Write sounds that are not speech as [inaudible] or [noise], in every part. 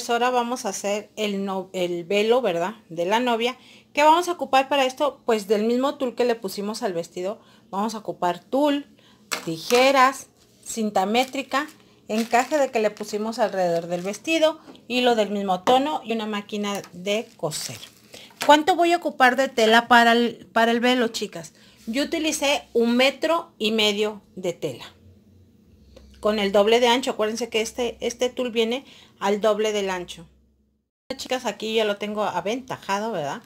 Pues ahora vamos a hacer el, no, el velo, ¿verdad? De la novia. que vamos a ocupar para esto? Pues del mismo tul que le pusimos al vestido, vamos a ocupar tul, tijeras, cinta métrica, encaje de que le pusimos alrededor del vestido, hilo del mismo tono y una máquina de coser. ¿Cuánto voy a ocupar de tela para el, para el velo, chicas? Yo utilicé un metro y medio de tela. Con el doble de ancho, acuérdense que este, este tul viene al doble del ancho. Chicas, aquí ya lo tengo aventajado, ¿verdad?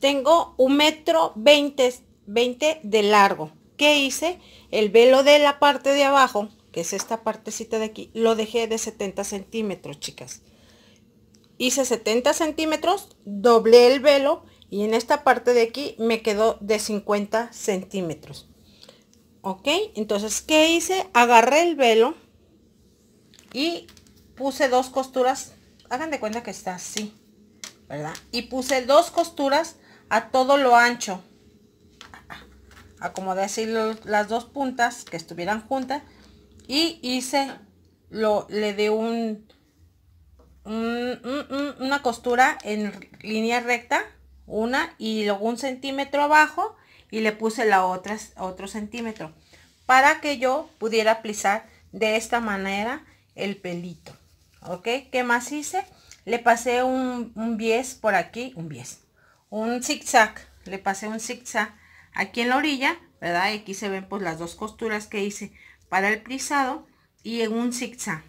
Tengo un metro 20, 20 de largo. ¿Qué hice? El velo de la parte de abajo, que es esta partecita de aquí, lo dejé de 70 centímetros, chicas. Hice 70 centímetros, doblé el velo y en esta parte de aquí me quedó de 50 centímetros. ¿Ok? Entonces, ¿qué hice? Agarré el velo y puse dos costuras, hagan de cuenta que está así, ¿verdad? Y puse dos costuras a todo lo ancho. Acomodé así las dos puntas que estuvieran juntas y hice, lo, le di un, una costura en línea recta, una y luego un centímetro abajo y le puse la otra, otro centímetro para que yo pudiera plisar de esta manera el pelito. ¿Ok? ¿Qué más hice? Le pasé un, un por aquí, un bies, un zigzag. Le pasé un zigzag aquí en la orilla, ¿verdad? aquí se ven pues las dos costuras que hice para el prisado y en un zigzag.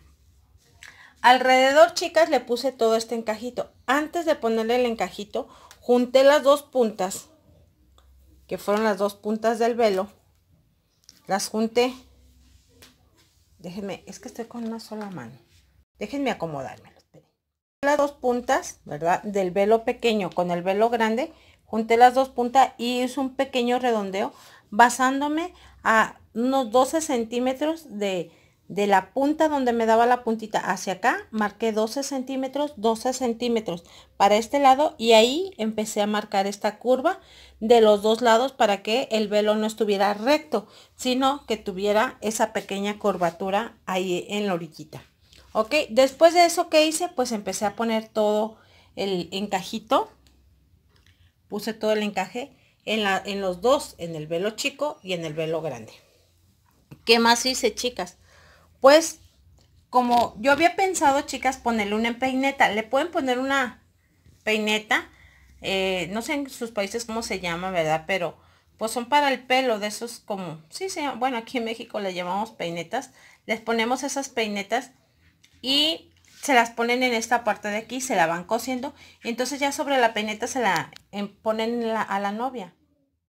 Alrededor, chicas, le puse todo este encajito. Antes de ponerle el encajito, junté las dos puntas, que fueron las dos puntas del velo. Las junté. Déjenme, es que estoy con una sola mano. Déjenme acomodármelo. Las dos puntas, ¿verdad? Del velo pequeño con el velo grande, junté las dos puntas y hice un pequeño redondeo basándome a unos 12 centímetros de, de la punta donde me daba la puntita hacia acá, marqué 12 centímetros, 12 centímetros para este lado y ahí empecé a marcar esta curva de los dos lados para que el velo no estuviera recto, sino que tuviera esa pequeña curvatura ahí en la orillita. Ok, después de eso que hice, pues empecé a poner todo el encajito. Puse todo el encaje en, la, en los dos, en el velo chico y en el velo grande. ¿Qué más hice, chicas? Pues como yo había pensado, chicas, ponerle una peineta. Le pueden poner una peineta. Eh, no sé en sus países cómo se llama, ¿verdad? Pero pues son para el pelo de esos como... Sí, sí, bueno, aquí en México le llamamos peinetas. Les ponemos esas peinetas y se las ponen en esta parte de aquí, se la van cosiendo. entonces ya sobre la peineta se la ponen a la novia.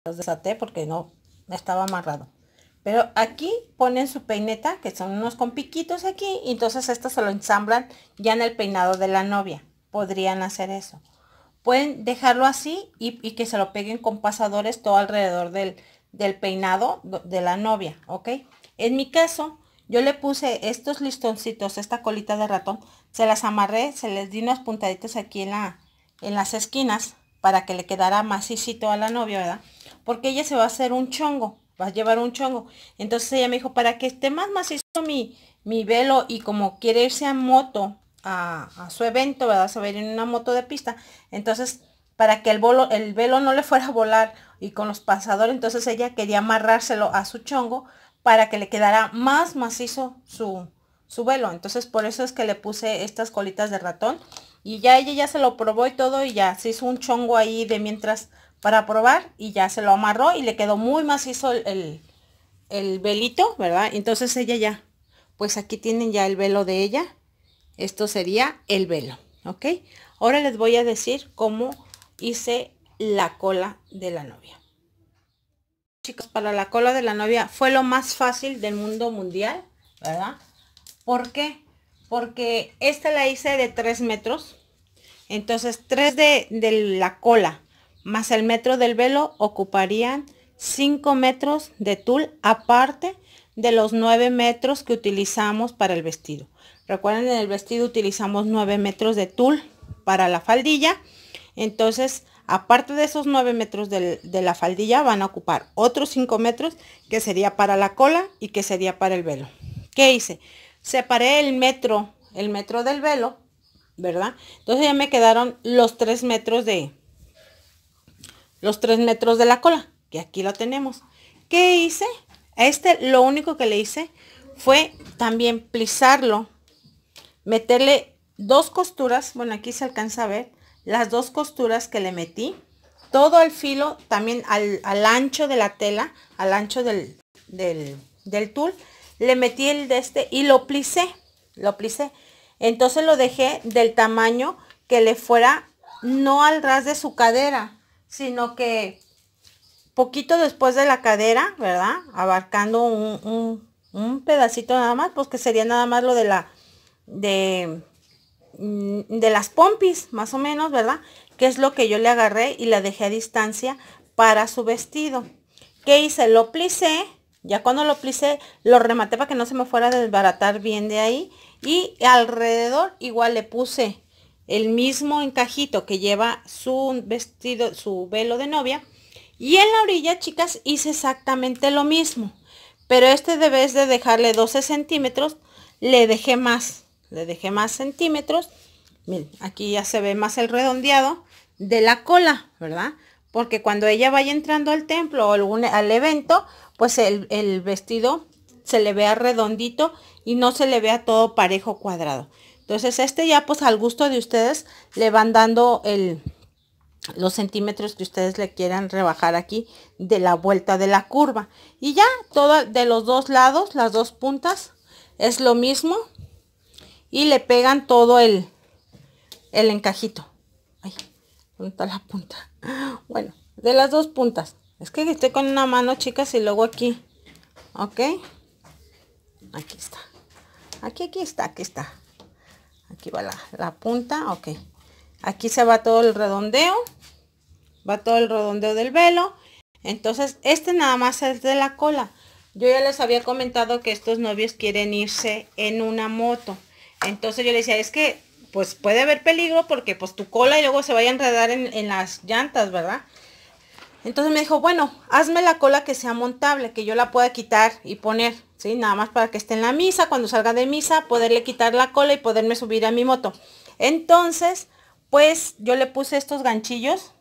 Los desaté porque no estaba amarrado. Pero aquí ponen su peineta, que son unos con piquitos aquí, y entonces estas se lo ensamblan ya en el peinado de la novia. Podrían hacer eso. Pueden dejarlo así y, que se lo peguen con pasadores todo alrededor del, del peinado de la novia, ¿ok? En mi caso, yo le puse estos listoncitos, esta colita de ratón, se las amarré, se les di unas puntaditas aquí en, la, en las esquinas para que le quedara macicito a la novia, ¿verdad? Porque ella se va a hacer un chongo, va a llevar un chongo. Entonces ella me dijo, para que esté más macizo mi, mi velo y como quiere irse a moto, a, su evento, ¿verdad? Se va a ir en una moto de pista. Entonces, para que el velo no le fuera a volar y con los pasadores, entonces ella quería amarrárselo a su chongo para que le quedara más macizo su, su velo. Entonces por eso es que le puse estas colitas de ratón. Y ya ella ya se lo probó y todo y ya se hizo un chongo ahí de mientras para probar y ya se lo amarró y le quedó muy macizo el, el, velito, ¿verdad? Entonces ella ya, pues aquí tienen ya el velo de ella. Esto sería el velo, ¿ok? Ahora les voy a decir cómo hice la cola de la novia para la cola de la novia fue lo más fácil del mundo mundial, ¿verdad? Porque, Porque esta la hice de 3 metros. Entonces, 3 de, de la cola más el metro del velo ocuparían 5 metros de tul aparte de los 9 metros que utilizamos para el vestido. Recuerden, en el vestido utilizamos 9 metros de tul para la faldilla. Entonces, Aparte de esos 9 metros de, de la faldilla van a ocupar otros 5 metros que sería para la cola y que sería para el velo. ¿Qué hice? Separé el metro, el metro del velo, ¿verdad? Entonces ya me quedaron los 3 metros de, los 3 metros de la cola, que aquí lo tenemos. ¿Qué hice? A este lo único que le hice fue también plisarlo, meterle dos costuras, bueno aquí se alcanza a ver, las dos costuras que le metí, todo el filo, también al, ancho de la tela, al ancho del, del, del tul, le metí el de este y lo plicé, lo plicé. Entonces lo dejé del tamaño que le fuera, no al ras de su cadera, sino que poquito después de la cadera, ¿verdad? Abarcando un, un pedacito nada más, pues que sería nada más lo de la, de, Mm, de las pompis, más o menos, ¿verdad? Que es lo que yo le agarré y la dejé a distancia para su vestido. ¿Qué hice? Lo plicé, ya cuando lo plicé, lo rematé para que no se me fuera a desbaratar bien de ahí. Y alrededor igual le puse el mismo encajito que lleva su vestido, su velo de novia. Y en la orilla, chicas, hice exactamente lo mismo. Pero este de vez de dejarle 12 centímetros, le dejé más le dejé más centímetros. Miren, aquí ya se ve más el redondeado de la cola, ¿verdad? Porque cuando ella vaya entrando al templo o al evento, pues el, el vestido se le vea redondito y no se le vea todo parejo cuadrado. Entonces este ya pues al gusto de ustedes le van dando el, los centímetros que ustedes le quieran rebajar aquí de la vuelta de la curva. Y ya todo de los dos lados, las dos puntas, es lo mismo y le pegan todo el, el encajito. Ay, ¿dónde está la punta? Bueno, de las dos puntas. Es que estoy con una mano, chicas, y luego aquí. ¿Ok? Aquí está. Aquí, aquí está, aquí está. Aquí va la, la punta, ok. Aquí se va todo el redondeo. Va todo el redondeo del velo. Entonces, este nada más es de la cola. Yo ya les había comentado que estos novios quieren irse en una moto. Entonces yo le decía, es que pues puede haber peligro porque pues tu cola y luego se vaya a enredar en, las llantas, ¿verdad? Entonces me dijo, bueno, hazme la cola que sea montable, que yo la pueda quitar y poner, ¿sí? Nada más para que esté en la misa, cuando salga de misa, poderle quitar la cola y poderme subir a mi moto. Entonces, pues yo le puse estos ganchillos,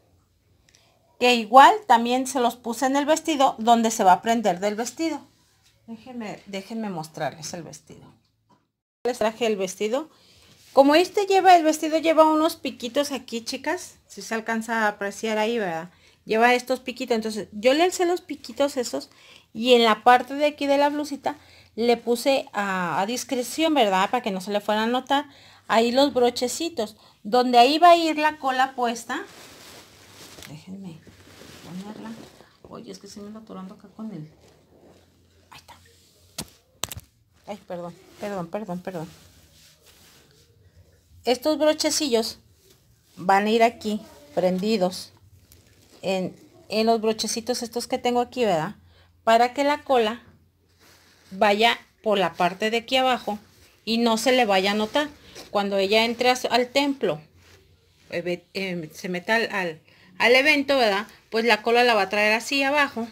que igual también se los puse en el vestido, donde se va a prender del vestido. déjenme mostrarles el vestido les traje el vestido. Como este lleva, el vestido lleva unos piquitos aquí, chicas. Si se alcanza a apreciar ahí, ¿verdad? Lleva estos piquitos. Entonces, yo le alcé los piquitos esos. Y en la parte de aquí de la blusita, le puse a, discreción, ¿verdad? Para que no se le fuera a notar. Ahí los brochecitos. Donde ahí va a ir la cola puesta. Déjenme ponerla. Oye, es que se me acá con el Ay, perdón, perdón, perdón, perdón. Estos brochecillos van a ir aquí prendidos en, en los brochecitos estos que tengo aquí, ¿verdad? Para que la cola vaya por la parte de aquí abajo y no se le vaya a notar. Cuando ella entre al templo, eh, em, se meta al, al, evento, ¿verdad? Pues la cola la va a traer así abajo.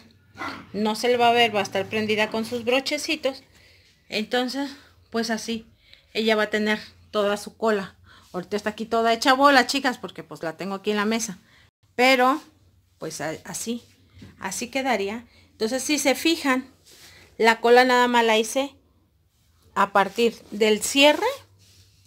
No se le va a ver, va a estar prendida con sus brochecitos entonces, pues así, ella va a tener toda su cola. Ahorita está aquí toda hecha bola, chicas, porque pues la tengo aquí en la mesa. Pero, pues así, así quedaría. Entonces, si se fijan, la cola nada más la hice a partir del cierre,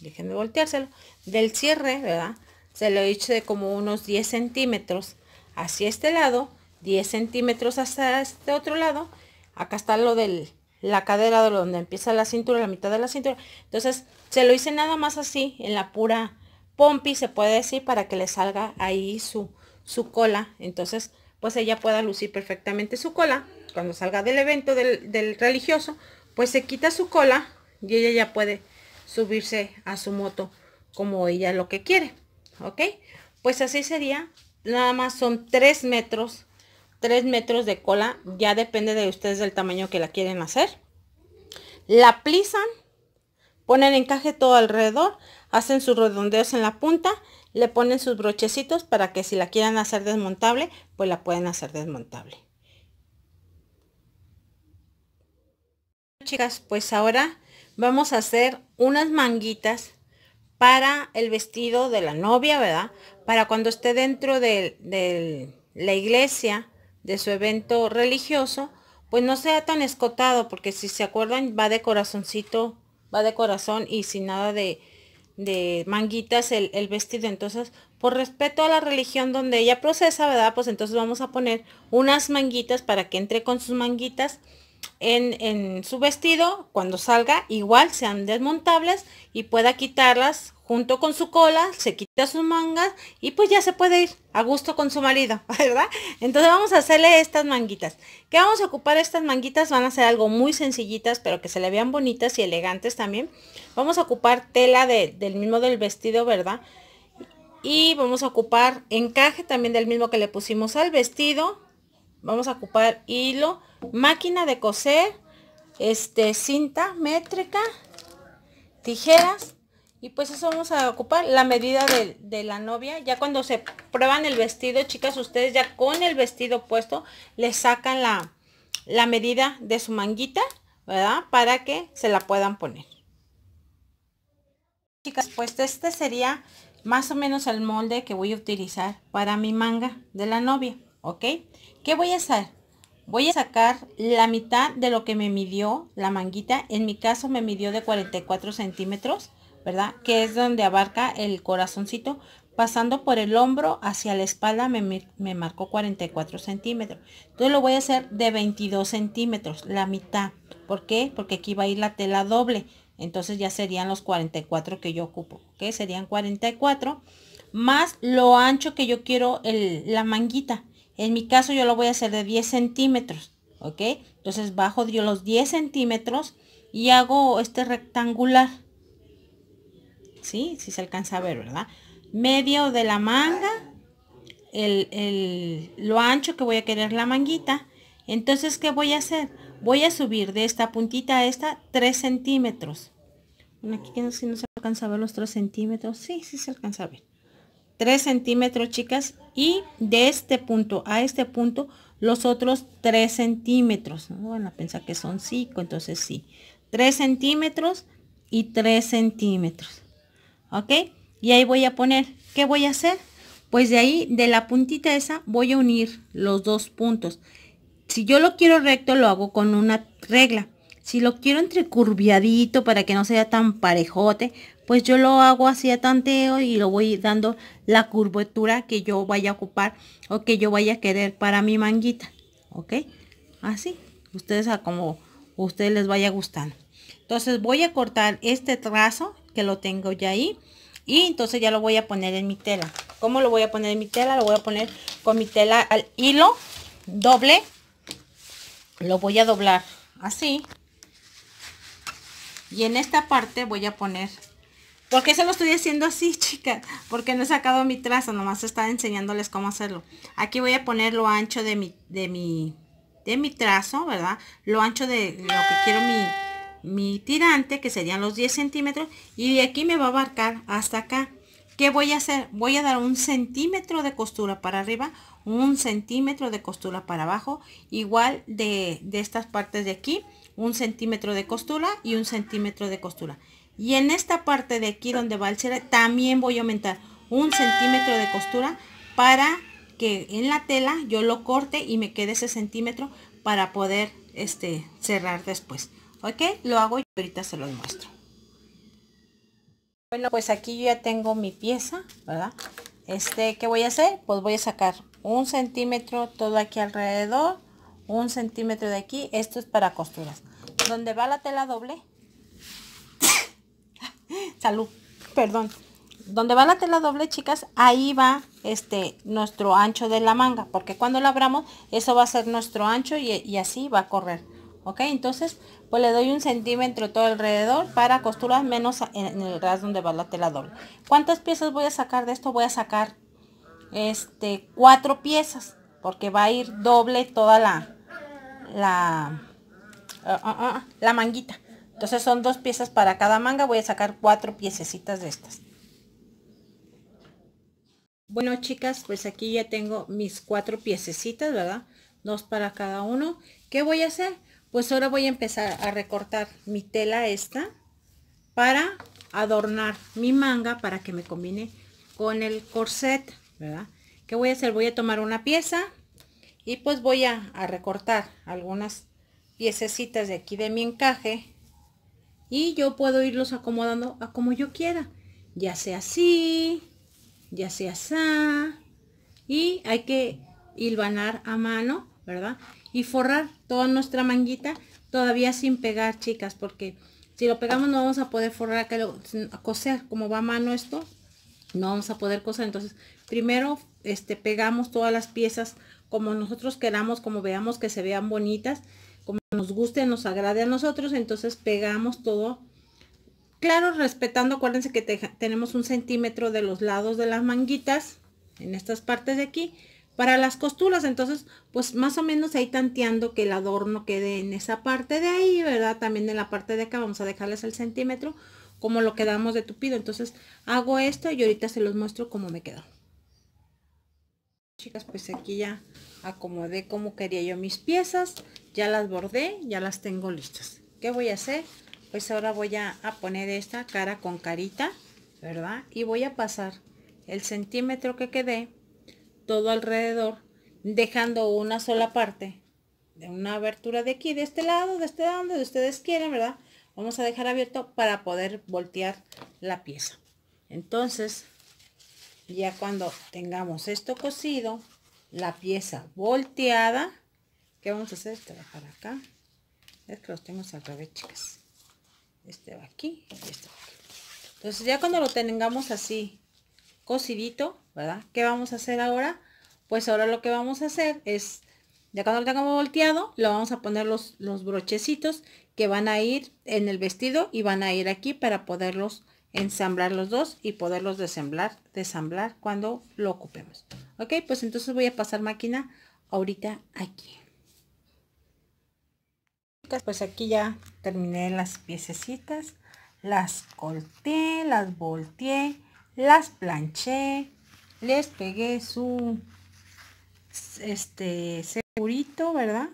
déjenme volteárselo, del cierre, ¿verdad? Se lo hice de como unos 10 centímetros hacia este lado, 10 centímetros hasta este otro lado. Acá está lo del la cadera de donde empieza la cintura, la mitad de la cintura. Entonces se lo hice nada más así, en la pura pompi se puede decir, para que le salga ahí su, su cola. Entonces pues ella pueda lucir perfectamente su cola. Cuando salga del evento del, religioso, pues se quita su cola y ella ya puede subirse a su moto como ella lo que quiere. ¿Ok? Pues así sería. Nada más son tres metros 3 metros de cola. Ya depende de ustedes del tamaño que la quieren hacer. La plisan. Ponen encaje todo alrededor. Hacen sus redondeos en la punta. Le ponen sus brochecitos para que si la quieran hacer desmontable, pues la pueden hacer desmontable. Chicas, pues ahora vamos a hacer unas manguitas para el vestido de la novia, ¿verdad? Para cuando esté dentro de la iglesia de su evento religioso, pues no sea tan escotado, porque si se acuerdan va de corazoncito, va de corazón y sin nada de, de manguitas el, el, vestido. Entonces, por respeto a la religión donde ella procesa, ¿verdad? Pues entonces vamos a poner unas manguitas para que entre con sus manguitas en, su vestido, cuando salga, igual sean desmontables y pueda quitarlas junto con su cola, se quita sus mangas y pues ya se puede ir a gusto con su marido, [laughs] ¿verdad? Entonces vamos a hacerle estas manguitas. ¿Qué vamos a ocupar estas manguitas? Van a ser algo muy sencillitas, pero que se le vean bonitas y elegantes también. Vamos a ocupar tela de, del mismo del vestido, ¿verdad? Y vamos a ocupar encaje también del mismo que le pusimos al vestido vamos a ocupar hilo, máquina de coser, este, cinta métrica, tijeras y pues eso vamos a ocupar la medida de, la novia. Ya cuando se prueban el vestido, chicas, ustedes ya con el vestido puesto le sacan la, la medida de su manguita, ¿verdad? Para que se la puedan poner. Chicas, pues este sería más o menos el molde que voy a utilizar para mi manga de la novia. ¿ok? ¿Qué voy a hacer? Voy a sacar la mitad de lo que me midió la manguita. En mi caso me midió de 44 centímetros, ¿verdad? Que es donde abarca el corazoncito. Pasando por el hombro hacia la espalda me, me marcó 44 centímetros. Entonces lo voy a hacer de 22 centímetros, la mitad. ¿Por qué? Porque aquí va a ir la tela doble. Entonces ya serían los 44 que yo ocupo, ¿ok? Serían 44 más lo ancho que yo quiero la manguita. En mi caso yo lo voy a hacer de 10 centímetros, ¿ok? Entonces bajo yo los 10 centímetros y hago este rectangular. ¿Sí? Si se alcanza a ver, ¿verdad? Medio de la manga, el, el, lo ancho que voy a querer la manguita. Entonces, ¿qué voy a hacer? Voy a subir de esta puntita a esta 3 centímetros. aquí si no se alcanza a ver los 3 centímetros. Sí, sí se alcanza a ver. 3 centímetros chicas y de este punto a este punto los otros 3 centímetros ¿no? van a pensar que son 5 entonces sí 3 centímetros y 3 centímetros ok y ahí voy a poner ¿qué voy a hacer? pues de ahí de la puntita esa voy a unir los dos puntos si yo lo quiero recto lo hago con una regla si lo quiero entre para que no sea tan parejote pues yo lo hago así a tanteo y lo voy dando la curvatura que yo vaya a ocupar o que yo vaya a querer para mi manguita ok así ustedes a como ustedes les vaya gustando entonces voy a cortar este trazo que lo tengo ya ahí y entonces ya lo voy a poner en mi tela ¿Cómo lo voy a poner en mi tela? Lo voy a poner con mi tela al hilo doble. Lo voy a doblar así. Y en esta parte voy a poner ¿Por qué se lo estoy haciendo así, chicas? Porque no he sacado mi trazo, nomás está enseñándoles cómo hacerlo. Aquí voy a poner lo ancho de mi, de mi, de mi trazo, ¿verdad? Lo ancho de lo que quiero mi, mi tirante, que serían los 10 centímetros. Y de aquí me va a abarcar hasta acá. ¿Qué voy a hacer? Voy a dar un centímetro de costura para arriba, un centímetro de costura para abajo, igual de, de estas partes de aquí, un centímetro de costura y un centímetro de costura y en esta parte de aquí donde va el cierre también voy a aumentar un centímetro de costura para que en la tela yo lo corte y me quede ese centímetro para poder este cerrar después ok lo hago y ahorita se los muestro bueno pues aquí yo ya tengo mi pieza verdad este que voy a hacer pues voy a sacar un centímetro todo aquí alrededor un centímetro de aquí esto es para costuras donde va la tela doble salud, perdón, donde va la tela doble, chicas, ahí va este nuestro ancho de la manga, porque cuando lo abramos, eso va a ser nuestro ancho y, así va a correr. ¿Ok? Entonces, pues le doy un centímetro todo alrededor para costuras menos en, el ras donde va la tela doble. ¿Cuántas piezas voy a sacar de esto? Voy a sacar este cuatro piezas, porque va a ir doble toda la, la, ah, ah, ah, la manguita. Entonces son dos piezas para cada manga. Voy a sacar cuatro piececitas de estas. Bueno, chicas, pues aquí ya tengo mis cuatro piececitas, ¿verdad? Dos para cada uno. ¿Qué voy a hacer? Pues ahora voy a empezar a recortar mi tela esta para adornar mi manga para que me combine con el corset, ¿verdad? ¿Qué voy a hacer? Voy a tomar una pieza y pues voy a, recortar algunas piececitas de aquí de mi encaje y yo puedo irlos acomodando a como yo quiera. Ya sea así, ya sea así. Y hay que hilvanar a mano, ¿verdad? Y forrar toda nuestra manguita todavía sin pegar, chicas, porque si lo pegamos no vamos a poder forrar, que lo, coser, como va a mano esto, no vamos a poder coser. Entonces, primero este, pegamos todas las piezas como nosotros queramos, como veamos que se vean bonitas guste, nos agrade a nosotros, entonces pegamos todo. Claro, respetando, acuérdense que tenemos un centímetro de los lados de las manguitas, en estas partes de aquí, para las costuras, entonces pues más o menos ahí tanteando que el adorno quede en esa parte de ahí, ¿verdad? También en la parte de acá vamos a dejarles el centímetro como lo quedamos de tupido. Entonces hago esto y ahorita se los muestro cómo me quedó. Chicas, pues aquí ya acomodé como quería yo mis piezas ya las bordé ya las tengo listas ¿qué voy a hacer? pues ahora voy a, poner esta cara con carita ¿verdad? y voy a pasar el centímetro que quede todo alrededor dejando una sola parte de una abertura de aquí, de este lado, de este lado, donde ustedes quieran, ¿verdad? Vamos a dejar abierto para poder voltear la pieza. Entonces, ya cuando tengamos esto cosido, la pieza volteada, ¿Qué vamos a hacer? Este va para acá. Es que los tenemos al revés, chicas. Este va aquí y este Entonces ya cuando lo tengamos así cosidito, ¿verdad? ¿Qué vamos a hacer ahora? Pues ahora lo que vamos a hacer es, ya cuando lo tengamos volteado, lo vamos a poner los, los brochecitos que van a ir en el vestido y van a ir aquí para poderlos ensamblar los dos y poderlos desamblar cuando lo ocupemos. Ok, pues entonces voy a pasar máquina ahorita aquí pues aquí ya terminé las piececitas las corté las volteé las planché les pegué su este segurito verdad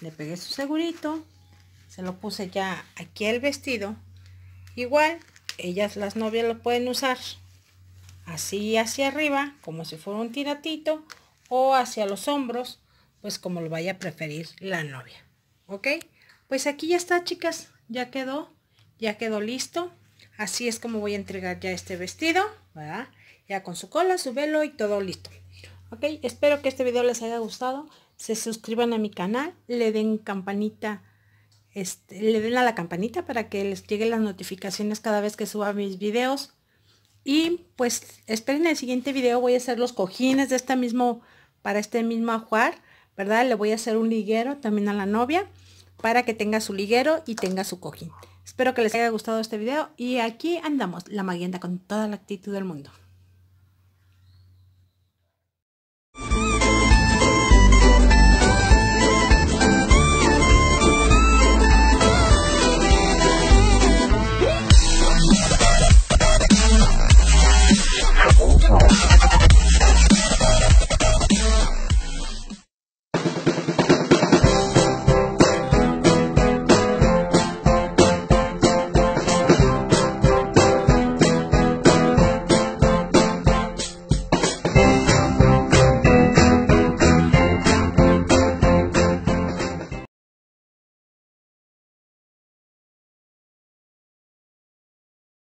le pegué su segurito se lo puse ya aquí el vestido igual ellas las novias lo pueden usar así hacia arriba como si fuera un tiratito o hacia los hombros pues como lo vaya a preferir la novia ¿Ok? Pues aquí ya está, chicas. Ya quedó. Ya quedó listo. Así es como voy a entregar ya este vestido. Ya con su cola, su velo y todo listo. Ok, espero que este video les haya gustado. Se suscriban a mi canal. Le den campanita. Este, le den a la campanita para que les lleguen las notificaciones cada vez que suba mis videos. Y pues esperen el siguiente video, voy a hacer los cojines de este mismo, para este mismo ajuar. ¿verdad? Le voy a hacer un liguero también a la novia para que tenga su liguero y tenga su cojín. Espero que les haya gustado este video y aquí andamos, la maguienda con toda la actitud del mundo.